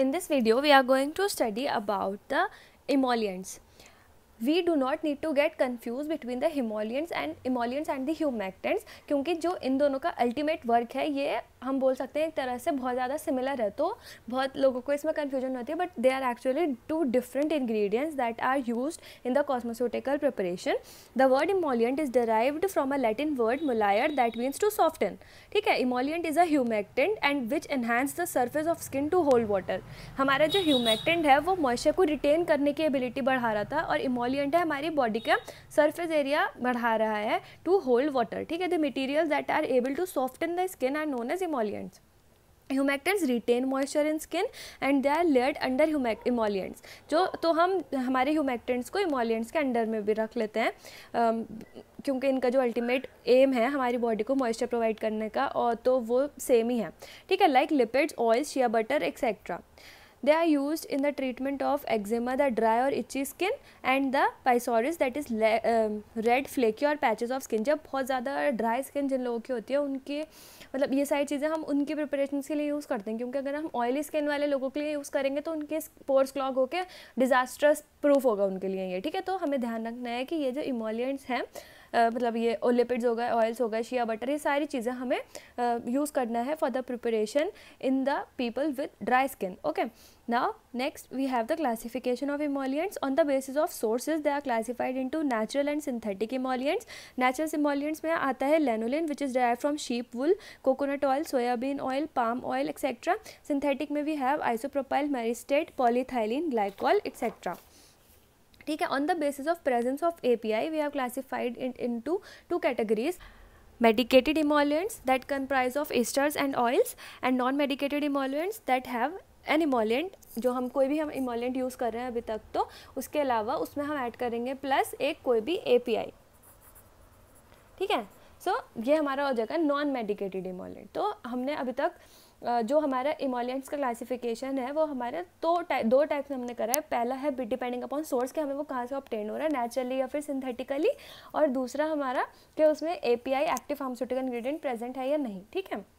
in this video we are going to study about the emollients we do not need to get confuse between the emollients and emollients and the humectants क्योंकि जो इन दोनों का ultimate work है ये हम बोल सकते हैं एक तरह से बहुत ज़्यादा सिमिलर है तो बहुत लोगों को इसमें कन्फ्यूजन होती है but they are actually two different ingredients that are use in the cosmeceutical preparation the word emollient is derived from a Latin word mollire that means to soften ठीक है emollient is a humectant and which enhance the surface of skin to hold water हमारा जो humectant है वो moisture को retain करने की ability बढ़ा रहा था और इमोलियंट है हमारी बॉडी का सर्फेस एरिया बढ़ा रहा है टू होल्ड वाटर ठीक है the material that are able to soften the skin are known as emollients humectants retain moisture in skin and they are laid under emollients जो तो हम हमारे ह्यूमेक्टेंट्स को इमोलियंट्स के अंडर में भी रख लेते हैं क्योंकि इनका जो अल्टीमेट एम है हमारी बॉडी को मॉइस्चर प्रोवाइड करने का और तो वो सेम ही है ठीक है लाइक लिपिड्स ऑयल्स या butter etcetera they are use in the treatment of eczema, the dry um, और itchy skin and the psoriasis that is red flaky और पैचेज ऑफ स्किन जब बहुत ज़्यादा ड्राई स्किन जिन लोगों की होती है उनके मतलब ये सारी चीज़ें हम उनके प्रिपरेशन के लिए यूज़ करते हैं क्योंकि अगर हम ऑयली स्किन वाले लोगों के लिए यूज़ करेंगे तो उनके पोर्स क्लॉग होकर डिज़ास्टर्स प्रूफ होगा उनके लिए ये ठीक है तो हमें ध्यान रखना है कि ये जो इमोलियंट्स हैं मतलब ये ओलिपिड्स हो गए ऑयल्स हो गए शिया बटर ये सारी चीज़ें हमें यूज़ करना है for the preparation in the people with dry skin okay now next we have the classification of emollients on the basis of sources they are classified into natural and synthetic emollients natural emollients में आता है lanolin which is derive from sheep wool coconut oil soybean oil palm oil etcetera synthetic में we have isopropyl myristate polyethylene glycol etcetera ठीक है on the basis of presence of A P I we have classified into two categories medicated emollients that comprise of esters and oils and non medicated emollients that have an emollient जो हम कोई भी हम emollient use कर रहे हैं अभी तक तो उसके अलावा उसमें हम ऐड करेंगे प्लस एक कोई भी ए पी आई ठीक है सो so, ये हमारा हो जाएगा नॉन मेडिकेटेड इमोलियंट तो हमने अभी तक जो हमारा इमोलियंट्स का क्लासिफिकेशन है वो हमारे दो टाइप दो टाइप से हमने करा है पहला है डिपेंडिंग अपॉन सोर्स कि हमें वो कहाँ से ऑप्टेन हो रहा है नेचुरली या फिर सिंथेटिकली और दूसरा हमारा कि उसमें a active pharmaceutical ingredient present है या नहीं ठीक है